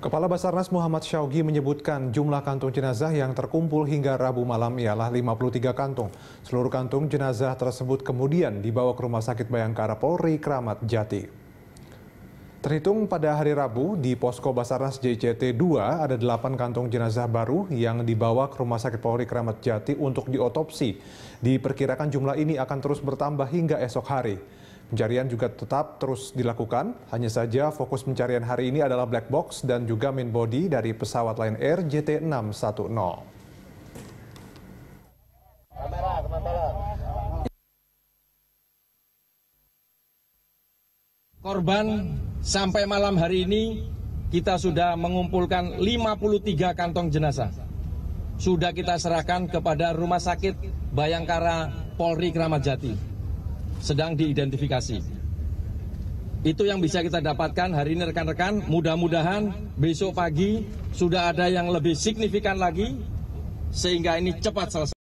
Kepala Basarnas Muhammad Syawgi menyebutkan jumlah kantung jenazah yang terkumpul hingga Rabu malam ialah 53 kantung. Seluruh kantung jenazah tersebut kemudian dibawa ke Rumah Sakit Bayangkara Polri Kramat Jati. Terhitung pada hari Rabu, di posko Basarnas JCT 2 ada 8 kantung jenazah baru yang dibawa ke Rumah Sakit Polri Kramat Jati untuk diotopsi. Diperkirakan jumlah ini akan terus bertambah hingga esok hari. Pencarian juga tetap terus dilakukan, hanya saja fokus pencarian hari ini adalah black box dan juga main body dari pesawat Lion Air JT610. Korban sampai malam hari ini kita sudah mengumpulkan 53 kantong jenazah. Sudah kita serahkan kepada Rumah Sakit Bayangkara Polri Kramat Jati sedang diidentifikasi. Itu yang bisa kita dapatkan hari ini rekan-rekan. Mudah-mudahan besok pagi sudah ada yang lebih signifikan lagi sehingga ini cepat selesai.